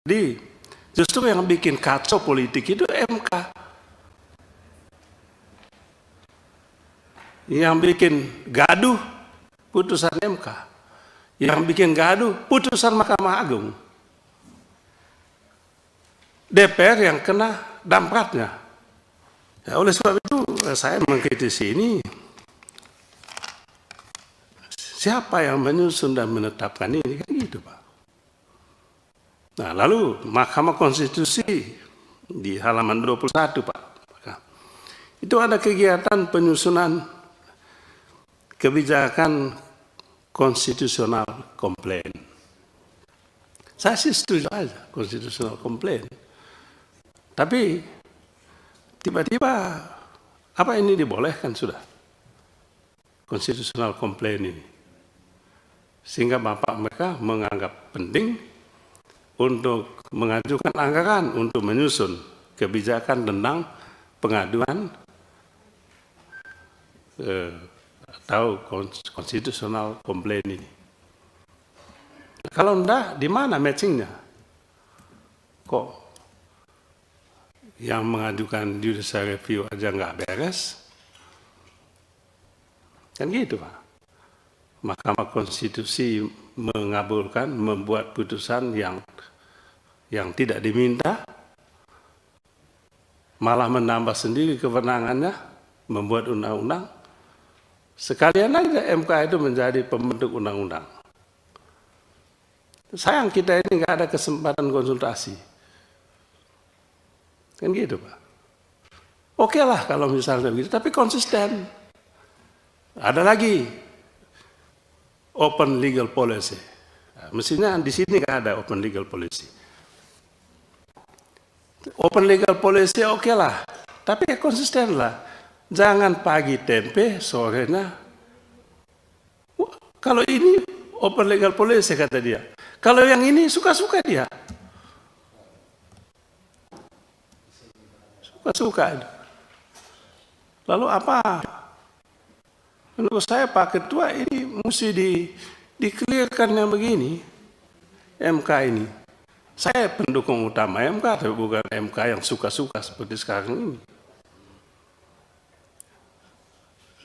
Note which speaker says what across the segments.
Speaker 1: Jadi justru yang bikin kacau politik itu MK. Yang bikin gaduh putusan MK. Yang bikin gaduh putusan Mahkamah Agung. DPR yang kena dampaknya. Ya, oleh sebab itu eh, saya mengkritisi ini. Siapa yang menyusun dan menetapkan ini kan gitu Pak. Nah, lalu Mahkamah Konstitusi di halaman 21, Pak. Itu ada kegiatan penyusunan kebijakan konstitusional komplain. Saya sih setuju aja konstitusional komplain. Tapi tiba-tiba apa ini dibolehkan sudah? Konstitusional komplain ini. Sehingga Bapak mereka menganggap penting untuk mengajukan anggaran untuk menyusun kebijakan tentang pengaduan eh, atau konstitusional komplain ini. Kalau enggak, di mana matchingnya? Kok yang mengajukan judicial review aja nggak beres? Kan gitu, Pak. Mahkamah Konstitusi mengabulkan, membuat putusan yang yang tidak diminta, malah menambah sendiri kewenangannya, membuat undang-undang. Sekalian aja MK itu menjadi pembentuk undang-undang. Sayang kita ini nggak ada kesempatan konsultasi. Kan gitu, Pak. Oke lah kalau misalnya begitu, tapi konsisten. Ada lagi, open legal policy. Nah, mestinya di sini nggak ada open legal policy. Open legal policy ya oke okay lah, tapi ya konsisten lah. Jangan pagi tempe, sorenya. Kalau ini open legal policy kata dia. Kalau yang ini suka-suka dia. Suka-suka. Lalu apa? Menurut saya Pak Ketua ini mesti di dikelirkan yang begini. MK ini. Saya pendukung utama MK, tapi bukan MK yang suka-suka seperti sekarang ini.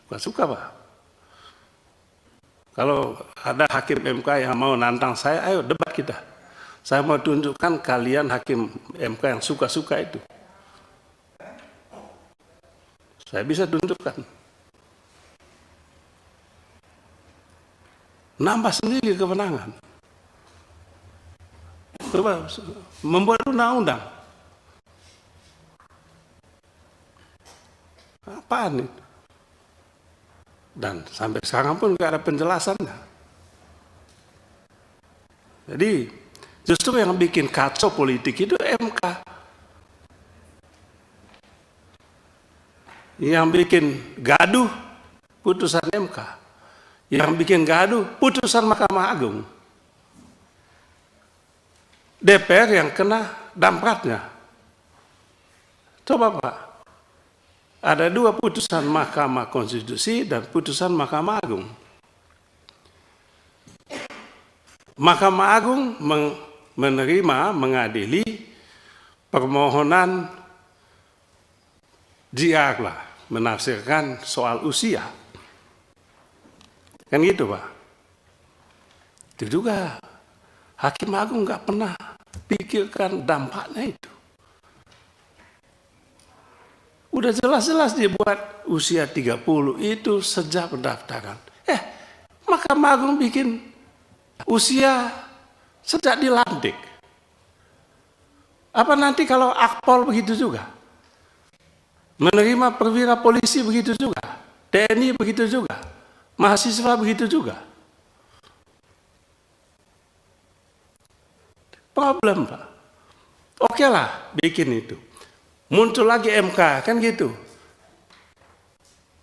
Speaker 1: Suka-suka, Pak. Kalau ada hakim MK yang mau nantang saya, ayo debat kita. Saya mau tunjukkan kalian hakim MK yang suka-suka itu. Saya bisa tunjukkan. Nambah sendiri kewenangan berubah membuat undang-undang. Apaan ini Dan sampai sekarang pun tidak ada penjelasan. Jadi justru yang bikin kacau politik itu MK. Yang bikin gaduh putusan MK. Yang bikin gaduh putusan Mahkamah Agung. DPR yang kena dampaknya, Coba Pak, ada dua putusan Mahkamah Konstitusi dan putusan Mahkamah Agung. Mahkamah Agung menerima, mengadili permohonan JR lah, menafsirkan soal usia. Kan gitu Pak. Itu juga Hakim Agung nggak pernah pikirkan dampaknya itu. Udah jelas-jelas dia buat usia 30 itu sejak pendaftaran. Eh, Mahkamah Agung bikin usia sejak dilantik. Apa nanti kalau akpol begitu juga? Menerima perwira polisi begitu juga? TNI begitu juga? Mahasiswa begitu juga? problem Pak. Oke okay lah, bikin itu. Muncul lagi MK, kan gitu.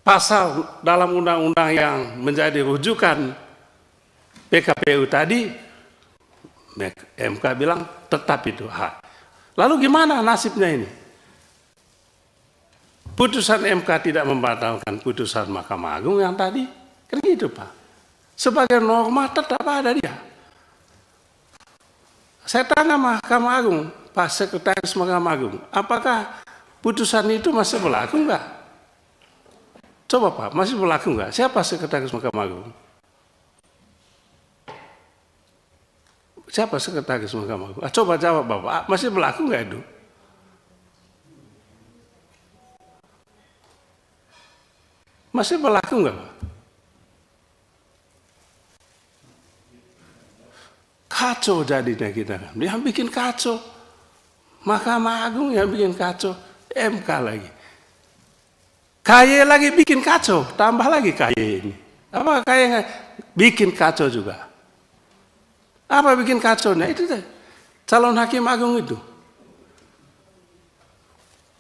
Speaker 1: Pasal dalam undang-undang yang menjadi rujukan PKPU tadi, MK bilang tetap itu hak. Lalu gimana nasibnya ini? Putusan MK tidak membatalkan putusan Mahkamah Agung yang tadi. Kan gitu Pak. Sebagai norma tetap ada dia. Saya tanya Mahkamah Agung, Pak Sekretaris Mahkamah Agung, apakah putusan itu masih berlaku enggak? Coba Pak, masih berlaku enggak? Siapa Sekretaris Mahkamah Agung? Siapa Sekretaris Mahkamah Agung? Ah, coba jawab Bapak, ah, masih berlaku enggak itu? Masih berlaku enggak kacau jadinya kita. yang bikin kacau. Mahkamah Agung yang bikin kacau. MK lagi. kaya lagi bikin kacau. Tambah lagi kaya ini. Apa yang bikin kacau juga. Apa bikin kacau? Nah itu deh. calon hakim agung itu.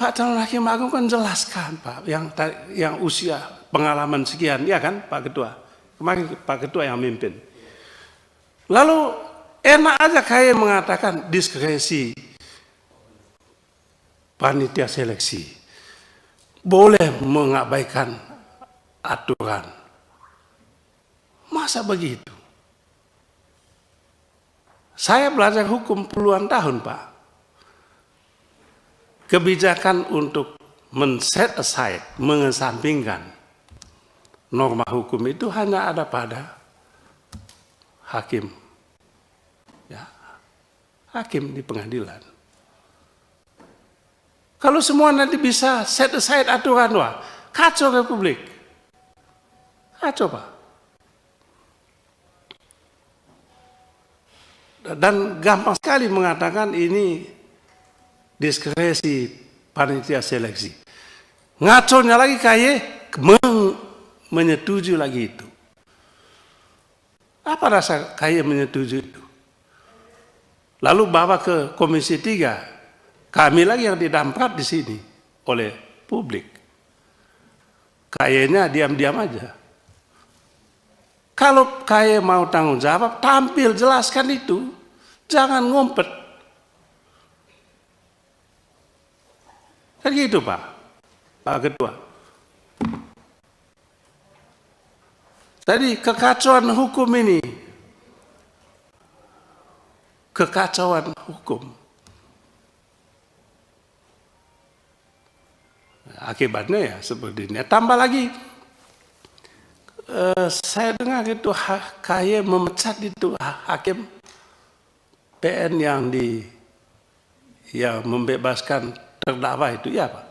Speaker 1: Pak calon hakim agung kan jelaskan Pak yang yang usia pengalaman sekian ya kan Pak Ketua. Kemarin Pak Ketua yang mimpin. Lalu Enak aja kayak mengatakan diskresi panitia seleksi. Boleh mengabaikan aturan. Masa begitu? Saya belajar hukum puluhan tahun, Pak. Kebijakan untuk men-set aside, mengesampingkan norma hukum itu hanya ada pada hakim hakim di pengadilan. Kalau semua nanti bisa set aside aturan, wah, kacau republik. Kacau, Pak. Dan gampang sekali mengatakan ini diskresi panitia seleksi. Ngaconya lagi kaya meng, menyetujui lagi itu. Apa rasa kaya menyetujui itu? Lalu bawa ke Komisi 3. Kami lagi yang didamprat di sini oleh publik. Kayaknya diam-diam aja. Kalau kaya mau tanggung jawab, tampil jelaskan itu. Jangan ngumpet. Kan gitu Pak, Pak Ketua. Tadi kekacauan hukum ini kekacauan hukum. Akibatnya ya seperti ini. Tambah lagi, eh, saya dengar itu kaya memecat itu hakim PN yang di yang membebaskan terdakwa itu ya Pak.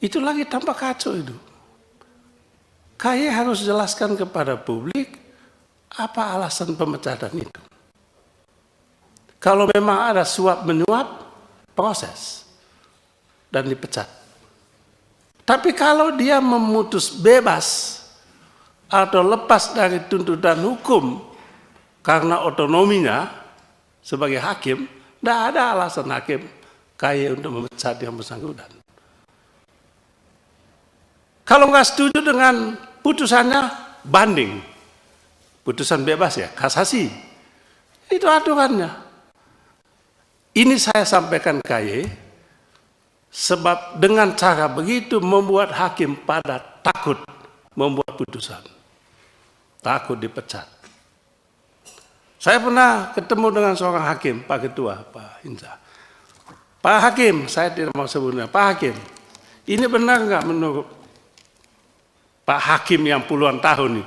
Speaker 1: Itu lagi tanpa kacau itu. kaya harus jelaskan kepada publik apa alasan pemecatan itu? Kalau memang ada suap menyuap, proses dan dipecat. Tapi kalau dia memutus bebas atau lepas dari tuntutan hukum karena otonominya sebagai hakim, tidak ada alasan hakim kaya untuk memecat yang bersangkutan. Kalau nggak setuju dengan putusannya, banding putusan bebas ya, kasasi. Itu aturannya. Ini saya sampaikan KY, sebab dengan cara begitu membuat hakim pada takut membuat putusan. Takut dipecat. Saya pernah ketemu dengan seorang hakim, Pak Ketua, Pak Inza. Pak Hakim, saya tidak mau sebutnya, Pak Hakim, ini benar nggak menurut Pak Hakim yang puluhan tahun ini?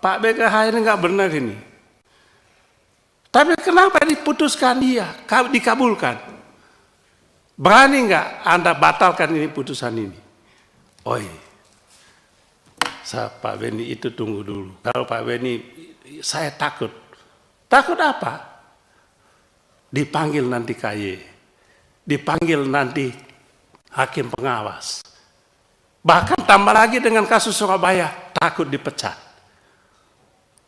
Speaker 1: Pak BKH ini nggak benar ini. Tapi kenapa diputuskan dia, dikabulkan? Berani nggak Anda batalkan ini putusan ini? Oi, Pak Beni itu tunggu dulu. Kalau Pak Beni, saya takut. Takut apa? Dipanggil nanti KY, dipanggil nanti hakim pengawas. Bahkan tambah lagi dengan kasus Surabaya, takut dipecat.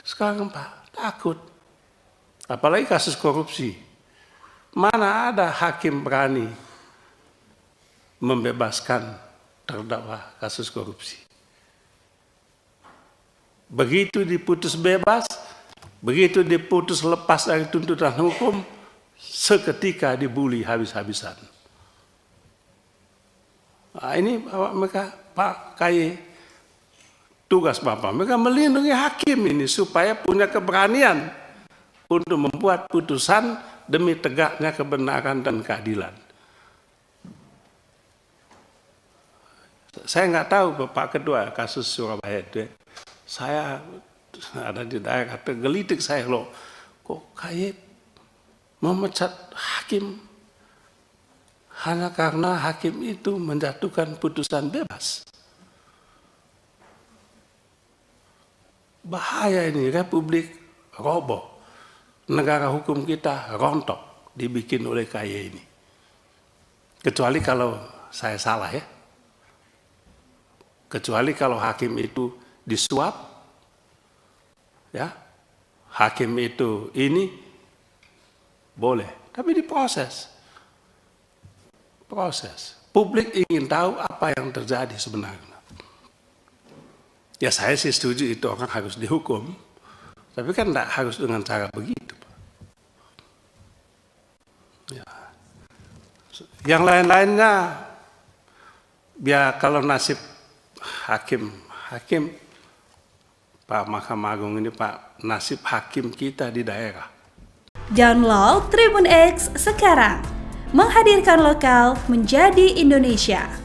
Speaker 1: Sekarang Pak, takut. Apalagi kasus korupsi. Mana ada hakim berani membebaskan terdakwa kasus korupsi. Begitu diputus bebas, begitu diputus lepas dari tuntutan hukum, seketika dibully habis-habisan. Nah, ini Bapak mereka Pak Kaye tugas Bapak mereka melindungi hakim ini supaya punya keberanian untuk membuat putusan demi tegaknya kebenaran dan keadilan. Saya nggak tahu Bapak kedua kasus Surabaya itu. Saya ada di daerah tergelitik saya loh. Kok kayak memecat hakim hanya karena hakim itu menjatuhkan putusan bebas. bahaya ini republik roboh negara hukum kita rontok dibikin oleh kaya ini kecuali kalau saya salah ya kecuali kalau hakim itu disuap ya hakim itu ini boleh tapi diproses proses publik ingin tahu apa yang terjadi sebenarnya Ya saya sih setuju itu orang harus dihukum, tapi kan tidak harus dengan cara begitu. Ya. Yang lain-lainnya, ya kalau nasib hakim, hakim Pak Mahkamah Agung ini Pak nasib hakim kita di daerah. Download Tribun X sekarang. Menghadirkan lokal menjadi Indonesia.